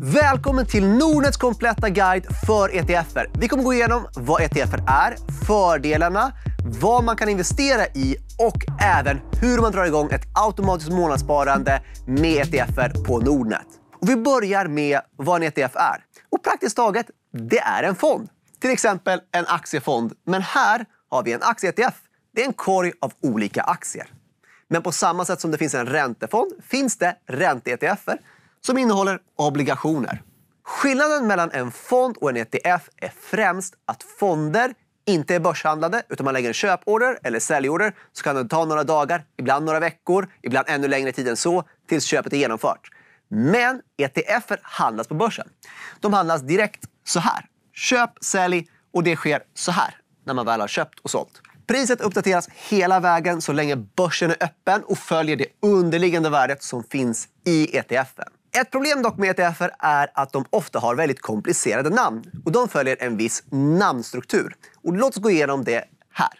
Välkommen till Nordnets kompletta guide för ETFer. Vi kommer gå igenom vad ETFer är, fördelarna, vad man kan investera i och även hur man drar igång ett automatiskt månadssparande med ETFer på Nordnet. Och vi börjar med vad en ETF är. Och praktiskt taget, det är en fond. Till exempel en aktiefond. Men här har vi en aktie-ETF. Det är en korg av olika aktier. Men på samma sätt som det finns en räntefond finns det ränte-ETFer som innehåller obligationer. Skillnaden mellan en fond och en ETF är främst att fonder inte är börshandlade utan man lägger en köporder eller säljorder så kan det ta några dagar, ibland några veckor, ibland ännu längre tid än så tills köpet är genomfört. Men ETFer handlas på börsen. De handlas direkt så här. Köp, sälj och det sker så här när man väl har köpt och sålt. Priset uppdateras hela vägen så länge börsen är öppen och följer det underliggande värdet som finns i ETFen. Ett problem dock med ETFer är att de ofta har väldigt komplicerade namn och de följer en viss namnstruktur. Och låt oss gå igenom det här.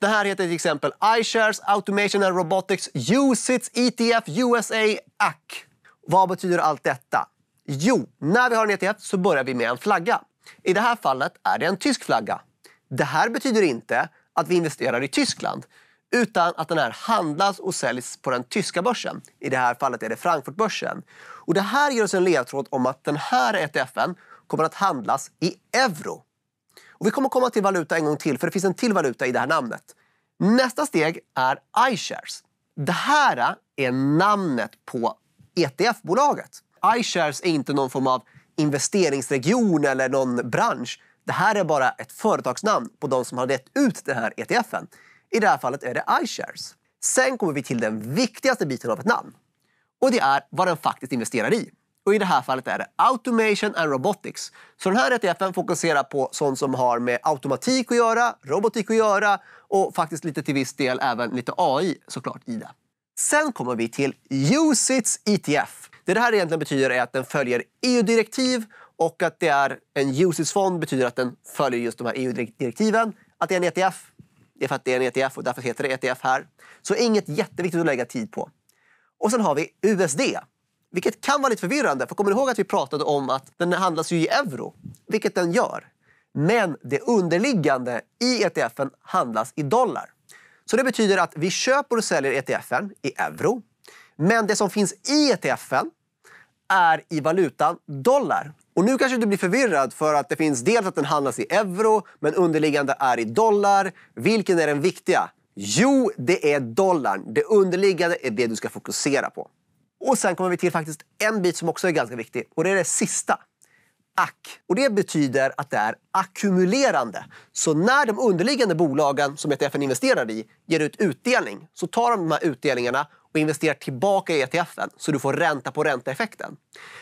Det här heter till exempel iShares Automation and Robotics USITS ETF USA AC. Vad betyder allt detta? Jo, när vi har en ETF så börjar vi med en flagga. I det här fallet är det en tysk flagga. Det här betyder inte att vi investerar i Tyskland utan att den här handlas och säljs på den tyska börsen. I det här fallet är det Frankfurtbörsen. Och det här ger oss en ledtråd om att den här ETFen kommer att handlas i euro. Och vi kommer komma till valuta en gång till, för det finns en till valuta i det här namnet. Nästa steg är iShares. Det här är namnet på ETF-bolaget. iShares är inte någon form av investeringsregion eller någon bransch. Det här är bara ett företagsnamn på de som har gett ut den här ETFen. I det här fallet är det iShares. Sen kommer vi till den viktigaste biten av ett namn. Och det är vad den faktiskt investerar i. Och i det här fallet är det Automation and Robotics. Så den här ETFen fokuserar på sånt som har med automatik att göra, robotik att göra och faktiskt lite till viss del även lite AI såklart i det. Sen kommer vi till USITS ETF. Det det här egentligen betyder är att den följer EU-direktiv och att det är en UCITS-fond betyder att den följer just de här EU-direktiven. Att det är en ETF, det är för att det är en ETF och därför heter det ETF här. Så inget jätteviktigt att lägga tid på. Och sen har vi USD, vilket kan vara lite förvirrande. För kommer du ihåg att vi pratade om att den handlas ju i euro, vilket den gör. Men det underliggande i ETFen handlas i dollar. Så det betyder att vi köper och säljer ETFen i euro. Men det som finns i ETFen är i valutan dollar. Och nu kanske du blir förvirrad för att det finns dels att den handlas i euro, men underliggande är i dollar. Vilken är den viktiga? Jo, det är dollarn. Det underliggande är det du ska fokusera på. Och sen kommer vi till faktiskt en bit som också är ganska viktig och det är det sista. ACK. Och det betyder att det är ackumulerande. Så när de underliggande bolagen som ETFen investerar i ger ut utdelning så tar de de här utdelningarna och investerar tillbaka i ETFen så du får ränta på ränta-effekten.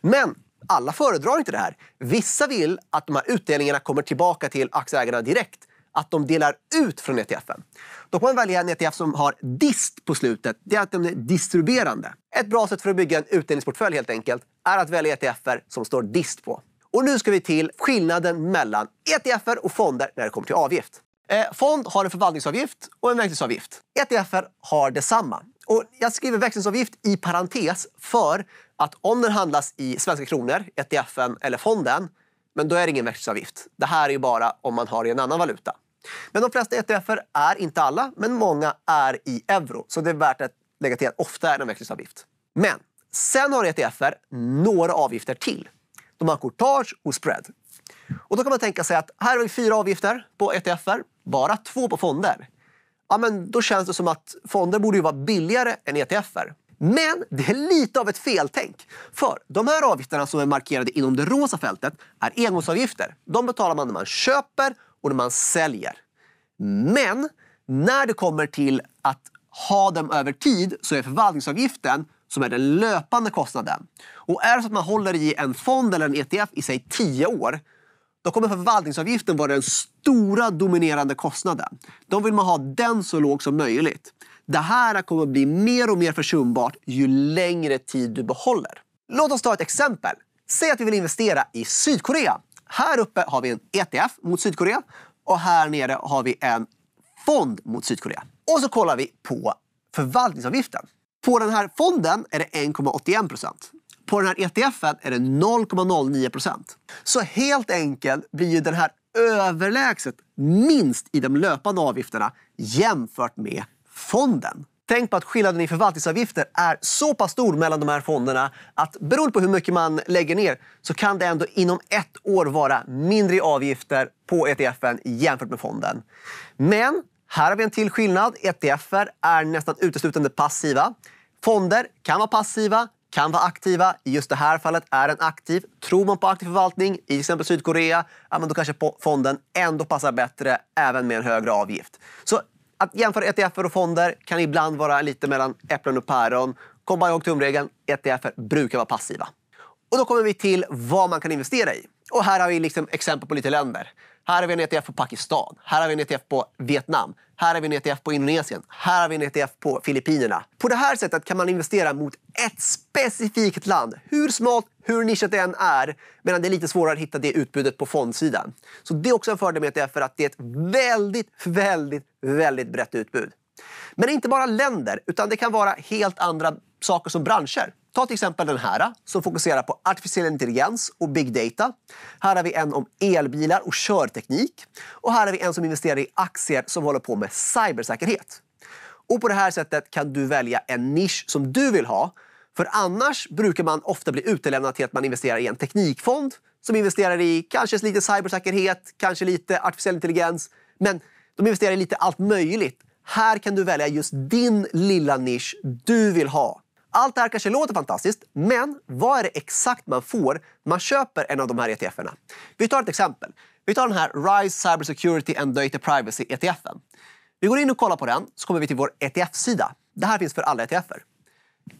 Men alla föredrar inte det här. Vissa vill att de här utdelningarna kommer tillbaka till aktieägarna direkt att de delar ut från ETFen. Då kan man välja en ETF som har DIST på slutet. Det är att de är distribuerande. Ett bra sätt för att bygga en utdelningsportfölj helt enkelt är att välja ETFer som står DIST på. Och nu ska vi till skillnaden mellan ETFer och fonder när det kommer till avgift. Eh, fond har en förvaltningsavgift och en växlingsavgift. ETFer har detsamma. Och jag skriver växlingsavgift i parentes för att om den handlas i svenska kronor, ETFen eller fonden, men då är det ingen växlingsavgift. Det här är ju bara om man har i en annan valuta. Men de flesta ETFer är, inte alla, men många är i euro. Så det är värt att lägga till att ofta är det en växlingsavgift. Men sen har ETFer några avgifter till. De har courtage och spread. Och då kan man tänka sig att här har vi fyra avgifter på ETFer, bara två på fonder. Ja, men då känns det som att fonder borde ju vara billigare än ETFer. Men det är lite av ett feltänk. För de här avgifterna som är markerade inom det rosa fältet är engångsavgifter. De betalar man när man köper och när man säljer. Men när det kommer till att ha dem över tid så är förvaltningsavgiften som är den löpande kostnaden. Och är det så att man håller i en fond eller en ETF i sig 10 år, då kommer förvaltningsavgiften vara den stora dominerande kostnaden. Då vill man ha den så låg som möjligt. Det här kommer bli mer och mer försumbart ju längre tid du behåller. Låt oss ta ett exempel. Säg att vi vill investera i Sydkorea här uppe har vi en ETF mot Sydkorea och här nere har vi en fond mot Sydkorea. Och så kollar vi på förvaltningsavgiften. På den här fonden är det 1,81 procent. På den här ETFen är det 0,09 procent. Så helt enkelt blir ju den här överlägset minst i de löpande avgifterna jämfört med fonden. Tänk på att skillnaden i förvaltningsavgifter är så pass stor mellan de här fonderna att beroende på hur mycket man lägger ner så kan det ändå inom ett år vara mindre avgifter på ETFen jämfört med fonden. Men här har vi en till skillnad. ETFer är nästan uteslutande passiva. Fonder kan vara passiva, kan vara aktiva. I just det här fallet är den aktiv. Tror man på aktiv förvaltning, i till exempel Sydkorea, ja, men då kanske fonden ändå passar bättre även med en högre avgift. Så att jämföra ETFer och fonder kan ibland vara lite mellan äpplen och päron. Kom bara ihåg tumregeln. ETFer brukar vara passiva. Och då kommer vi till vad man kan investera i. Och här har vi liksom exempel på lite länder. Här har vi en ETF på Pakistan. Här har vi en ETF på Vietnam. Här har vi en ETF på Indonesien. Här har vi en ETF på Filippinerna. På det här sättet kan man investera mot ett specifikt land. Hur smalt, hur nischat det än är. Medan det är lite svårare att hitta det utbudet på fondsidan. Så det är också en fördel med ETF för att det är ett väldigt, väldigt, väldigt brett utbud. Men inte bara länder, utan det kan vara helt andra saker som branscher. Ta till exempel den här som fokuserar på artificiell intelligens och big data. Här har vi en om elbilar och körteknik. Och här har vi en som investerar i aktier som håller på med cybersäkerhet. Och på det här sättet kan du välja en nisch som du vill ha. För annars brukar man ofta bli utelämnad till att man investerar i en teknikfond som investerar i kanske lite cybersäkerhet, kanske lite artificiell intelligens. Men de investerar i lite allt möjligt. Här kan du välja just din lilla nisch du vill ha. Allt det här kanske låter fantastiskt, men vad är det exakt man får när man köper en av de här ETFerna? Vi tar ett exempel. Vi tar den här RISE Cyber Security and Data Privacy ETFen. Vi går in och kollar på den, så kommer vi till vår ETF-sida. Det här finns för alla ETFer.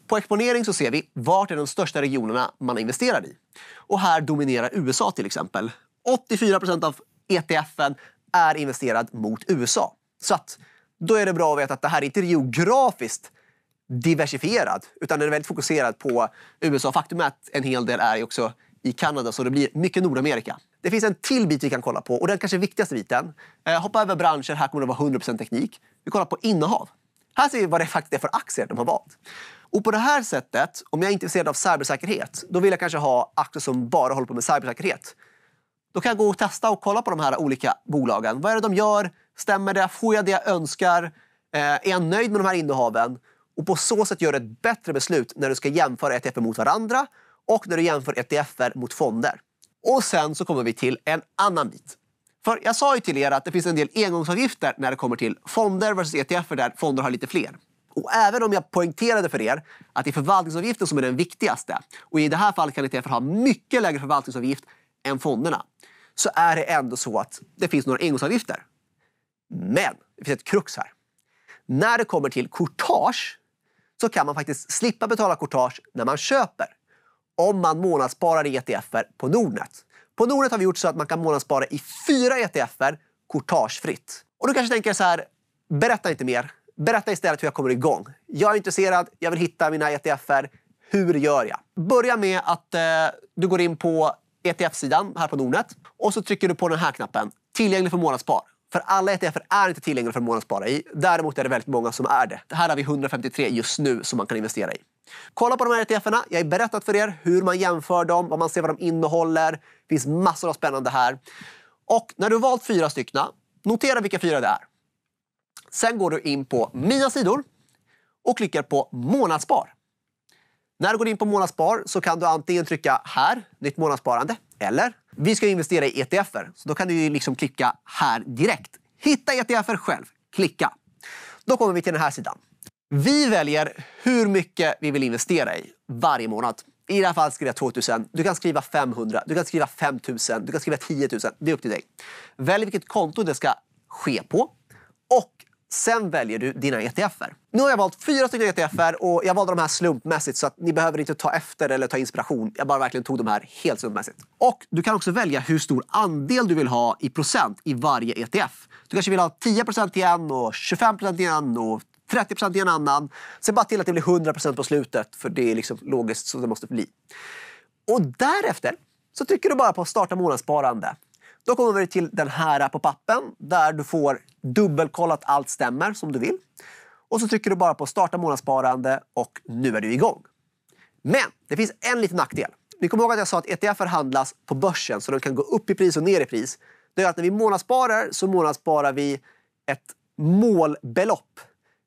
På exponering så ser vi vart är de största regionerna man investerar i. Och här dominerar USA till exempel. 84 procent av ETFen är investerad mot USA. Så att, då är det bra att veta att det här inte är geografiskt diversifierad, utan den är väldigt fokuserad på USA. Faktum är att en hel del är också i Kanada, så det blir mycket Nordamerika. Det finns en till bit vi kan kolla på och den kanske viktigaste biten. Eh, hoppa över branscher, här kommer det vara 100% teknik. Vi kollar på innehav. Här ser vi vad det faktiskt är för aktier de har valt. Och på det här sättet, om jag är intresserad av cybersäkerhet, då vill jag kanske ha aktier som bara håller på med cybersäkerhet. Då kan jag gå och testa och kolla på de här olika bolagen. Vad är det de gör? Stämmer det? Får jag det jag önskar? Eh, är jag nöjd med de här innehaven? och på så sätt gör du ett bättre beslut när du ska jämföra ETFer mot varandra och när du jämför ETFer mot fonder. Och sen så kommer vi till en annan bit. För jag sa ju till er att det finns en del engångsavgifter när det kommer till fonder versus ETFer där fonder har lite fler. Och även om jag poängterade för er att det är förvaltningsavgiften som är den viktigaste och i det här fallet kan ETFer ha mycket lägre förvaltningsavgift än fonderna så är det ändå så att det finns några engångsavgifter. Men det finns ett krux här. När det kommer till courtage så kan man faktiskt slippa betala courtage när man köper. Om man månadssparar i ETFer på Nordnet. På Nordnet har vi gjort så att man kan månadsspara i fyra ETFer courtagefritt. Och du kanske tänker så här, berätta inte mer. Berätta istället hur jag kommer igång. Jag är intresserad, jag vill hitta mina ETFer. Hur gör jag? Börja med att eh, du går in på ETF-sidan här på Nordnet och så trycker du på den här knappen, tillgänglig för månadsspar. För alla ETF är inte tillgängliga för att månadsspara i. Däremot är det väldigt många som är det. det. Här har vi 153 just nu som man kan investera i. Kolla på de här ETFerna. Jag har berättat för er hur man jämför dem, vad man ser vad de innehåller. Det finns massor av spännande här. Och när du valt fyra stycken, notera vilka fyra det är. Sen går du in på Mina sidor och klickar på Månadsspar. När du går in på Månadsspar så kan du antingen trycka här, Nytt månadssparande, eller vi ska investera i ETFer, så då kan du liksom klicka här direkt. Hitta ETFer själv. Klicka. Då kommer vi till den här sidan. Vi väljer hur mycket vi vill investera i varje månad. I det här fallet skriver jag 2000. Du kan skriva 500, du kan skriva 5000, du kan skriva 10 000. Det är upp till dig. Välj vilket konto det ska ske på och Sen väljer du dina ETFer. Nu har jag valt fyra stycken ETFer och jag valde de här slumpmässigt så att ni behöver inte ta efter eller ta inspiration. Jag bara verkligen tog de här helt slumpmässigt. Och du kan också välja hur stor andel du vill ha i procent i varje ETF. Du kanske vill ha 10 i en och 25 i en och 30 i en annan. Se bara till att det blir 100 på slutet för det är liksom logiskt så det måste bli. Och därefter så trycker du bara på starta månadssparande då kommer vi till den här pop-appen där du får dubbelkollat allt stämmer som du vill. Och så trycker du bara på starta månadssparande och nu är du igång. Men det finns en liten nackdel. Ni kommer ihåg att jag sa att ETF handlas på börsen så de kan gå upp i pris och ner i pris. Det gör att när vi månadssparar så månadssparar vi ett målbelopp.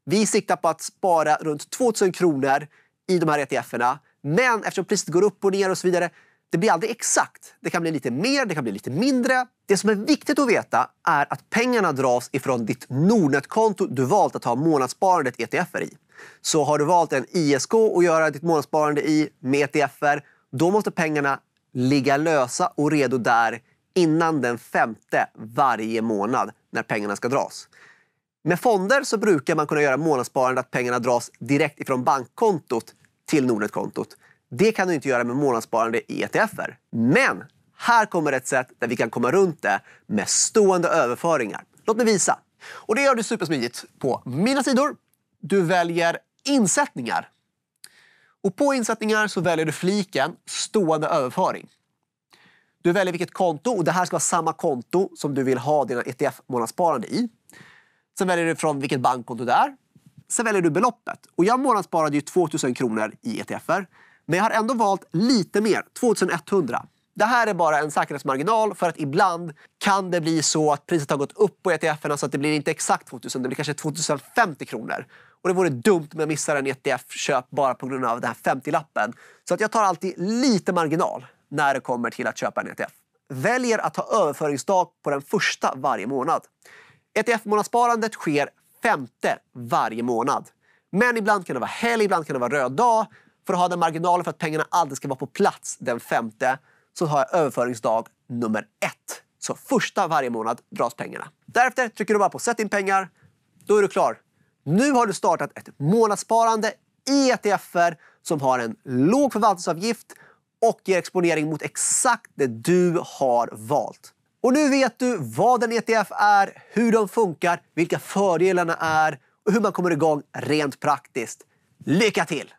Vi siktar på att spara runt 2000 kronor i de här ETFerna. Men eftersom priset går upp och ner och så vidare det blir aldrig exakt. Det kan bli lite mer, det kan bli lite mindre. Det som är viktigt att veta är att pengarna dras ifrån ditt Nordnet-konto du valt att ha månadssparandet ETFer i. Så har du valt en ISK att göra ditt månadssparande i med ETFer, då måste pengarna ligga lösa och redo där innan den femte varje månad när pengarna ska dras. Med fonder så brukar man kunna göra månadssparande att pengarna dras direkt ifrån bankkontot till Nordnet-kontot. Det kan du inte göra med månadssparande i ETFer. Men här kommer ett sätt där vi kan komma runt det med stående överföringar. Låt mig visa. Och Det gör du supersmidigt på Mina sidor. Du väljer Insättningar. Och På insättningar så väljer du fliken Stående överföring. Du väljer vilket konto och det här ska vara samma konto som du vill ha dina ETF-månadssparande i. Sen väljer du från vilket bankkonto det är. Sen väljer du beloppet. Och jag månadssparade ju 2000 kronor i ETFer. Men jag har ändå valt lite mer, 2100. Det här är bara en säkerhetsmarginal för att ibland kan det bli så att priset har gått upp på ETFerna så att det blir inte exakt 2000, det blir kanske 2050 kronor. Och det vore dumt om jag missar en ETF-köp bara på grund av den här 50-lappen. Så att jag tar alltid lite marginal när det kommer till att köpa en ETF. Väljer att ha överföringsdag på den första varje månad. ETF-månadssparandet sker femte varje månad. Men ibland kan det vara helg, ibland kan det vara röd dag för att ha den marginalen för att pengarna alltid ska vara på plats den femte så har jag överföringsdag nummer ett. Så första varje månad dras pengarna. Därefter trycker du bara på sätt in pengar. Då är du klar. Nu har du startat ett månadssparande i e ETFer som har en låg förvaltningsavgift och ger exponering mot exakt det du har valt. Och nu vet du vad en ETF är, hur de funkar, vilka fördelarna är och hur man kommer igång rent praktiskt. Lycka till!